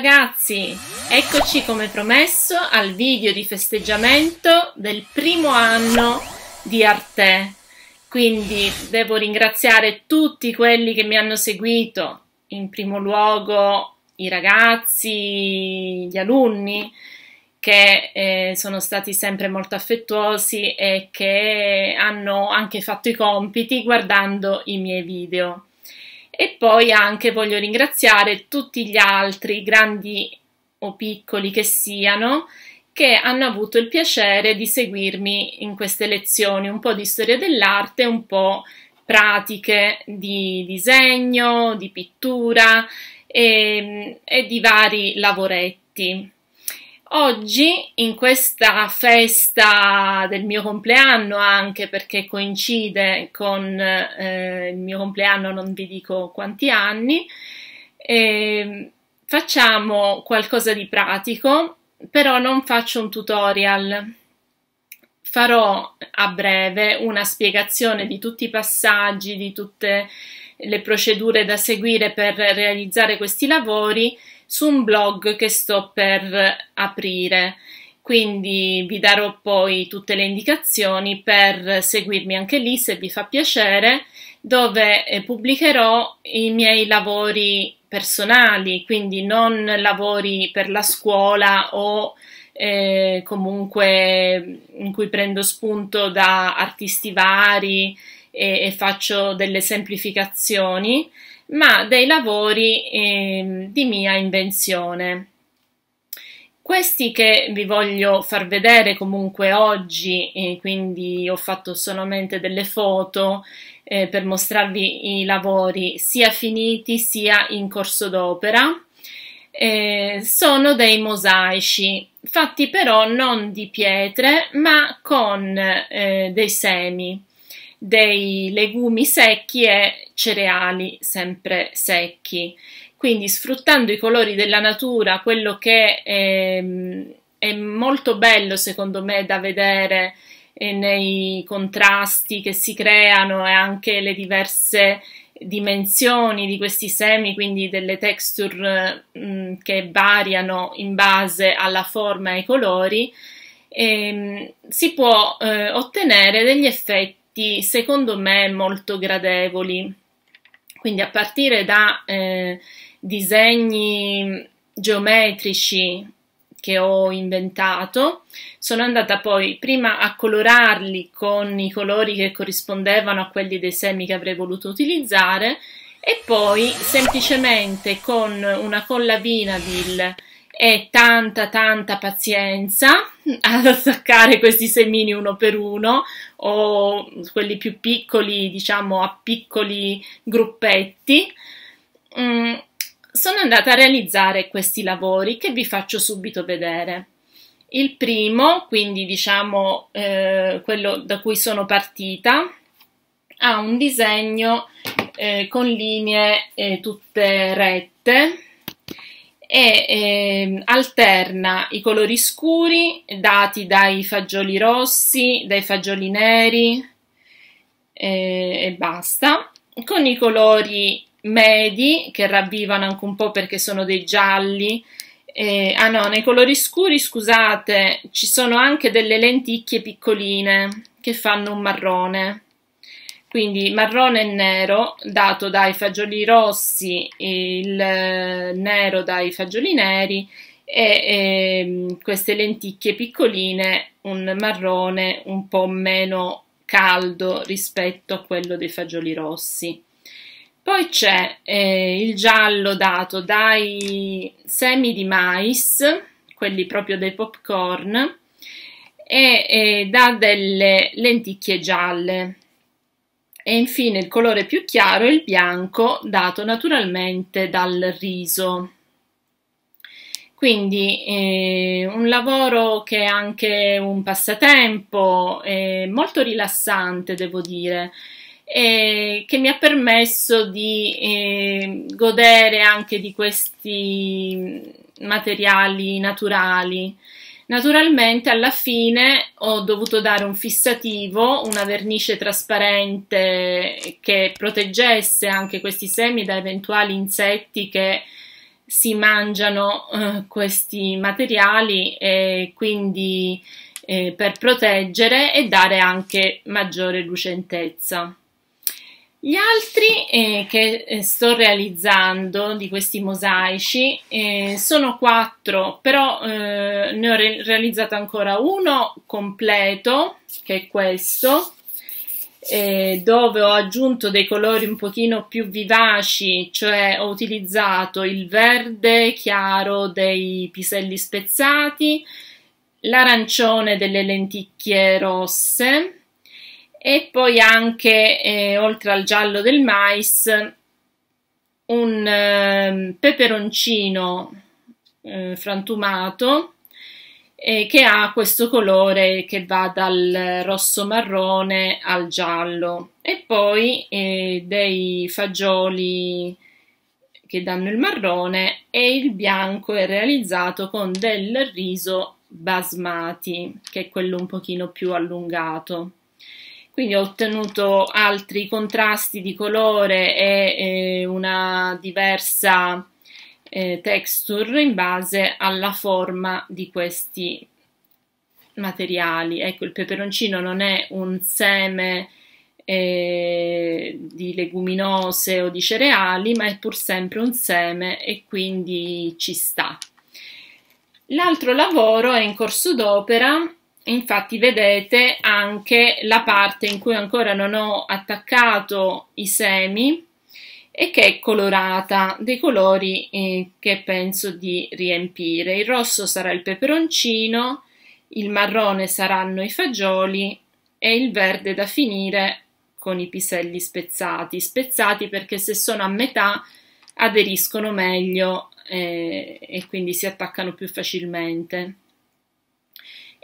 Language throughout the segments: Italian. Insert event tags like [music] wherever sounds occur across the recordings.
ragazzi, eccoci come promesso al video di festeggiamento del primo anno di Arte. Quindi devo ringraziare tutti quelli che mi hanno seguito, in primo luogo i ragazzi, gli alunni che eh, sono stati sempre molto affettuosi e che hanno anche fatto i compiti guardando i miei video. E poi anche voglio ringraziare tutti gli altri, grandi o piccoli che siano, che hanno avuto il piacere di seguirmi in queste lezioni, un po' di storia dell'arte, un po' pratiche di disegno, di pittura e, e di vari lavoretti. Oggi, in questa festa del mio compleanno, anche perché coincide con eh, il mio compleanno, non vi dico quanti anni, eh, facciamo qualcosa di pratico, però non faccio un tutorial. Farò a breve una spiegazione di tutti i passaggi, di tutte le procedure da seguire per realizzare questi lavori su un blog che sto per aprire. Quindi vi darò poi tutte le indicazioni per seguirmi anche lì se vi fa piacere, dove eh, pubblicherò i miei lavori personali, quindi non lavori per la scuola o eh, comunque mm, in cui prendo spunto da artisti vari e, e faccio delle semplificazioni ma dei lavori eh, di mia invenzione. Questi che vi voglio far vedere comunque oggi, eh, quindi ho fatto solamente delle foto eh, per mostrarvi i lavori sia finiti sia in corso d'opera, eh, sono dei mosaici fatti però non di pietre ma con eh, dei semi dei legumi secchi e cereali sempre secchi. Quindi sfruttando i colori della natura, quello che è, ehm, è molto bello secondo me da vedere eh, nei contrasti che si creano e anche le diverse dimensioni di questi semi, quindi delle texture mh, mm, che variano in base alla forma e ai colori, ehm, si può eh, ottenere degli effetti argomenti secondo me molto gradevoli, quindi a partire da eh, disegni geometrici che ho inventato, sono andata poi prima a colorarli con i colori che corrispondevano a quelli dei semi che avrei voluto utilizzare e poi semplicemente con una colla Vinavil e tanta tanta pazienza [laughs] ad attaccare questi semini uno per uno o quelli più piccoli, diciamo a piccoli gruppetti, mm, sono andata a realizzare questi lavori che vi faccio subito vedere. Il primo, quindi diciamo eh, quello da cui sono partita, ha un disegno eh, con linee eh, tutte rette e eh, alterna i colori scuri dati dai fagioli rossi, dai fagioli neri eh, e basta, con i colori medi che ravvivano anche un po' perché sono dei gialli. Eh, ah no, nei colori scuri, scusate, ci sono anche delle lenticchie piccoline che fanno un marrone quindi marrone e nero dato dai fagioli rossi, il eh, nero dai fagioli neri e, e ehm, queste lenticchie piccoline un marrone un po' meno caldo rispetto a quello dei fagioli rossi. Poi c'è eh, il giallo dato dai semi di mais, quelli proprio dei popcorn, e, e da delle lenticchie gialle e infine il colore più chiaro è il bianco dato naturalmente dal riso. Quindi eh, un lavoro che è anche un passatempo, eh, molto rilassante devo dire, eh, che mi ha permesso di eh, godere anche di questi materiali naturali. Naturalmente alla fine ho dovuto dare un fissativo, una vernice trasparente che proteggesse anche questi semi da eventuali insetti che si mangiano eh, questi materiali e quindi eh, per proteggere e dare anche maggiore lucentezza. Gli altri eh, che eh, sto realizzando di questi mosaici eh, sono quattro, però eh, ne ho re- realizzato ancora uno completo, che è questo, eh, dove ho aggiunto dei colori un pochino più vivaci, cioè ho utilizzato il verde chiaro dei piselli spezzati, l'arancione delle lenticchie rosse, e poi anche eh, oltre al giallo del mais un eh, peperoncino eh, frantumato eh, che ha questo colore che va dal rosso marrone al giallo e poi eh, dei fagioli che danno il marrone e il bianco è realizzato con del riso basmati che è quello un pochino più allungato quindi ho ottenuto altri contrasti di colore e eh, una diversa eh, texture in base alla forma di questi materiali. Ecco, il peperoncino non è un seme eh, di leguminose o di cereali, ma è pur sempre un seme e quindi ci sta. L'altro lavoro è in corso d'opera infatti vedete anche la parte in cui ancora non ho attaccato i semi e che è colorata dei colori eh, che penso di riempire. Il rosso sarà il peperoncino, il marrone saranno i fagioli e il verde da finire con i piselli spezzati. Spezzati perché se sono a metà aderiscono meglio eh, e quindi si attaccano più facilmente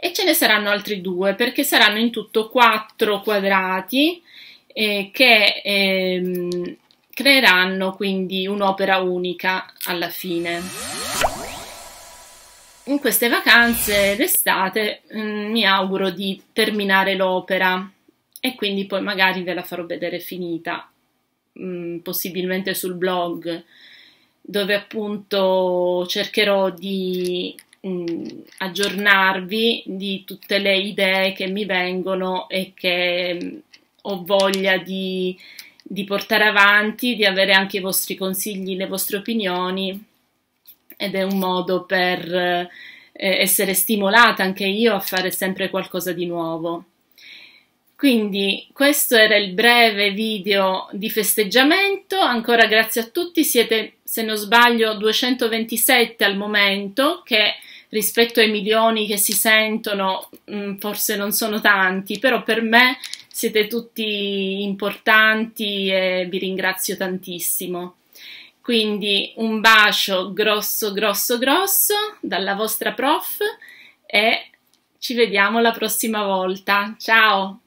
e ce ne saranno altri due perché saranno in tutto quattro quadrati eh, che ehm, creeranno quindi un'opera unica alla fine. In queste vacanze d'estate mm, mi auguro di terminare l'opera e quindi poi magari ve la farò vedere finita, mm, possibilmente sul blog, dove appunto cercherò di mh, aggiornarvi di tutte le idee che mi vengono e che mh, ho voglia di, di portare avanti, di avere anche i vostri consigli, le vostre opinioni ed è un modo per eh, essere stimolata anche io a fare sempre qualcosa di nuovo. Quindi questo era il breve video di festeggiamento, ancora grazie a tutti, siete se non sbaglio 227 al momento che rispetto ai milioni che si sentono, mm, forse non sono tanti, però per me siete tutti importanti e vi ringrazio tantissimo. Quindi un bacio grosso, grosso, grosso dalla vostra prof e ci vediamo la prossima volta. Ciao!